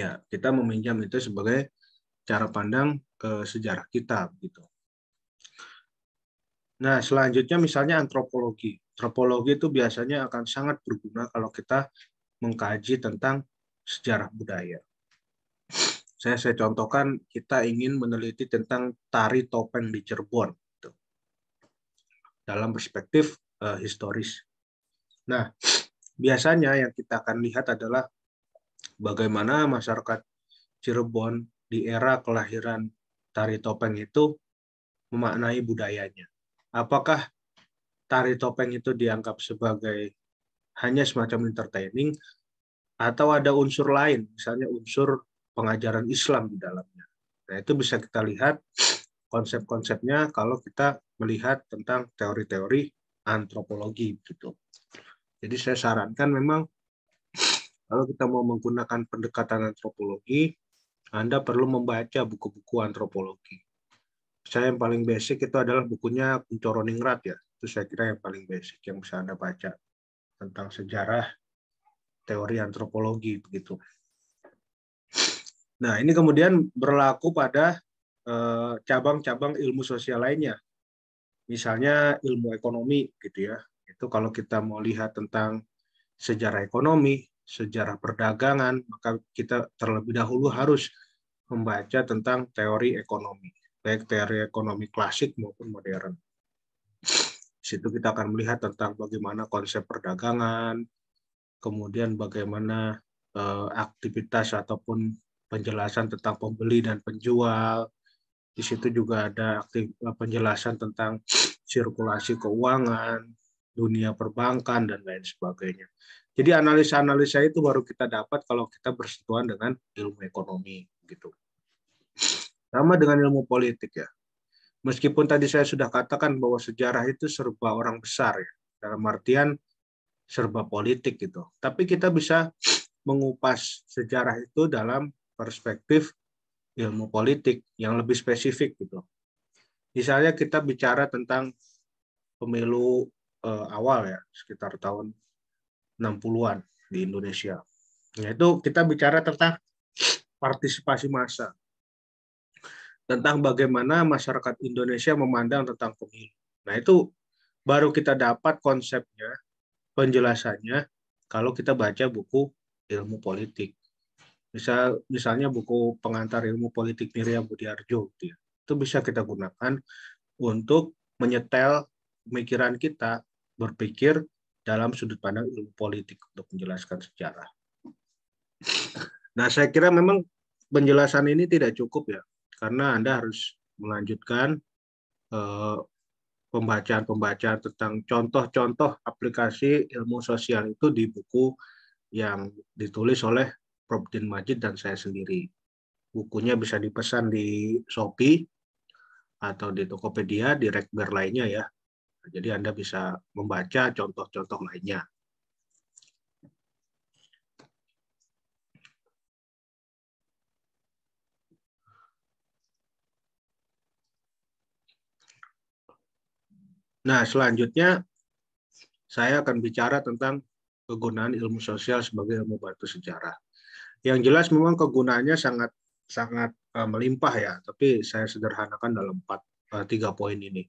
ya kita meminjam itu sebagai cara pandang eh, sejarah kita gitu. Nah selanjutnya misalnya antropologi. Antropologi itu biasanya akan sangat berguna kalau kita mengkaji tentang sejarah budaya. Saya saya contohkan kita ingin meneliti tentang tari topeng di Cirebon gitu. dalam perspektif eh, historis. Nah biasanya yang kita akan lihat adalah bagaimana masyarakat Cirebon di era kelahiran tari topeng itu memaknai budayanya. Apakah tari topeng itu dianggap sebagai hanya semacam entertaining atau ada unsur lain, misalnya unsur pengajaran Islam di dalamnya. Nah, itu bisa kita lihat konsep-konsepnya kalau kita melihat tentang teori-teori antropologi gitu. Jadi saya sarankan memang kalau kita mau menggunakan pendekatan antropologi, Anda perlu membaca buku-buku antropologi. Saya yang paling basic itu adalah bukunya Kuncoro Ningrat ya. Itu saya kira yang paling basic yang bisa Anda baca tentang sejarah teori antropologi begitu. Nah, ini kemudian berlaku pada eh, cabang-cabang ilmu sosial lainnya. Misalnya ilmu ekonomi gitu ya. Itu kalau kita mau lihat tentang sejarah ekonomi, sejarah perdagangan, maka kita terlebih dahulu harus membaca tentang teori ekonomi, baik teori ekonomi klasik maupun modern. Di situ kita akan melihat tentang bagaimana konsep perdagangan, kemudian bagaimana eh, aktivitas ataupun penjelasan tentang pembeli dan penjual. Di situ juga ada aktif, eh, penjelasan tentang sirkulasi keuangan, dunia perbankan dan lain sebagainya. Jadi analisa-analisa itu baru kita dapat kalau kita bersentuhan dengan ilmu ekonomi gitu. Sama dengan ilmu politik ya. Meskipun tadi saya sudah katakan bahwa sejarah itu serba orang besar ya, dalam artian serba politik gitu. Tapi kita bisa mengupas sejarah itu dalam perspektif ilmu politik yang lebih spesifik gitu. Misalnya kita bicara tentang pemilu uh, awal ya, sekitar tahun 60-an di Indonesia. Yaitu kita bicara tentang partisipasi massa. Tentang bagaimana masyarakat Indonesia memandang tentang pemilu. Nah, itu baru kita dapat konsepnya, penjelasannya kalau kita baca buku ilmu politik. Misal misalnya buku pengantar ilmu politik Miriam Budiarjo gitu Itu bisa kita gunakan untuk menyetel pemikiran kita berpikir dalam sudut pandang ilmu politik untuk menjelaskan sejarah. Nah, saya kira memang penjelasan ini tidak cukup ya, karena Anda harus melanjutkan eh, pembacaan-pembacaan eh, tentang contoh-contoh aplikasi ilmu sosial itu di buku yang ditulis oleh Prof. Din Majid dan saya sendiri. Bukunya bisa dipesan di Shopee atau di Tokopedia, di Rekber lainnya ya. Jadi Anda bisa membaca contoh-contoh lainnya. Nah, selanjutnya saya akan bicara tentang kegunaan ilmu sosial sebagai ilmu bantu sejarah. Yang jelas memang kegunaannya sangat sangat eh, melimpah ya, tapi saya sederhanakan dalam empat eh, tiga poin ini.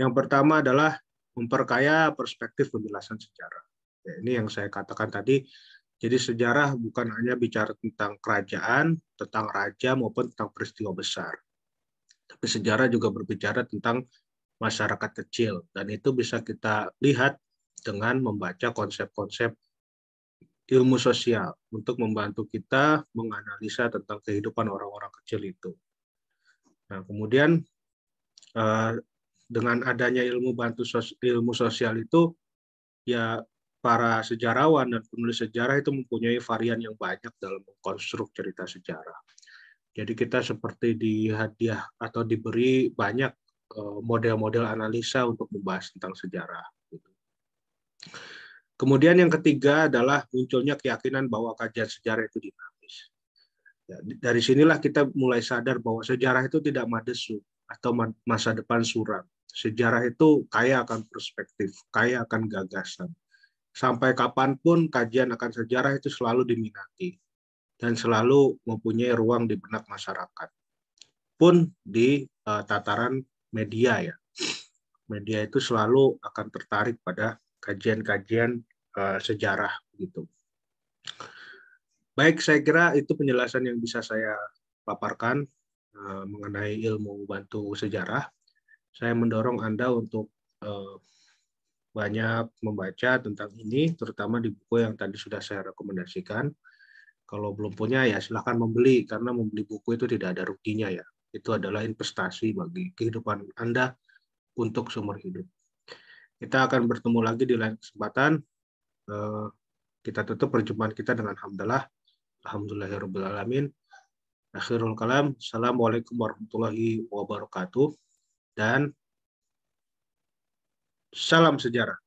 Yang pertama adalah memperkaya perspektif penjelasan sejarah. Ya, ini yang saya katakan tadi. Jadi sejarah bukan hanya bicara tentang kerajaan, tentang raja maupun tentang peristiwa besar. Tapi sejarah juga berbicara tentang masyarakat kecil dan itu bisa kita lihat dengan membaca konsep-konsep ilmu sosial untuk membantu kita menganalisa tentang kehidupan orang-orang kecil itu. Nah, kemudian eh, dengan adanya ilmu bantu sos, ilmu sosial itu ya para sejarawan dan penulis sejarah itu mempunyai varian yang banyak dalam mengkonstruk cerita sejarah. Jadi kita seperti dihadiah atau diberi banyak eh, model-model analisa untuk membahas tentang sejarah. Gitu. Kemudian yang ketiga adalah munculnya keyakinan bahwa kajian sejarah itu dinamis. Ya, dari sinilah kita mulai sadar bahwa sejarah itu tidak madesu atau masa depan suram. Sejarah itu kaya akan perspektif, kaya akan gagasan. Sampai kapanpun kajian akan sejarah itu selalu diminati dan selalu mempunyai ruang di benak masyarakat. Pun di uh, tataran media ya. Media itu selalu akan tertarik pada kajian-kajian uh, sejarah gitu. Baik, saya kira itu penjelasan yang bisa saya paparkan eh, mengenai ilmu bantu sejarah saya mendorong Anda untuk eh, banyak membaca tentang ini, terutama di buku yang tadi sudah saya rekomendasikan. Kalau belum punya ya silahkan membeli, karena membeli buku itu tidak ada ruginya ya. Itu adalah investasi bagi kehidupan Anda untuk seumur hidup. Kita akan bertemu lagi di lain kesempatan. Eh, kita tutup perjumpaan kita dengan alhamdulillah. Alhamdulillahirrahmanirrahim. Akhirul kalam. Assalamualaikum warahmatullahi wabarakatuh dan salam sejarah.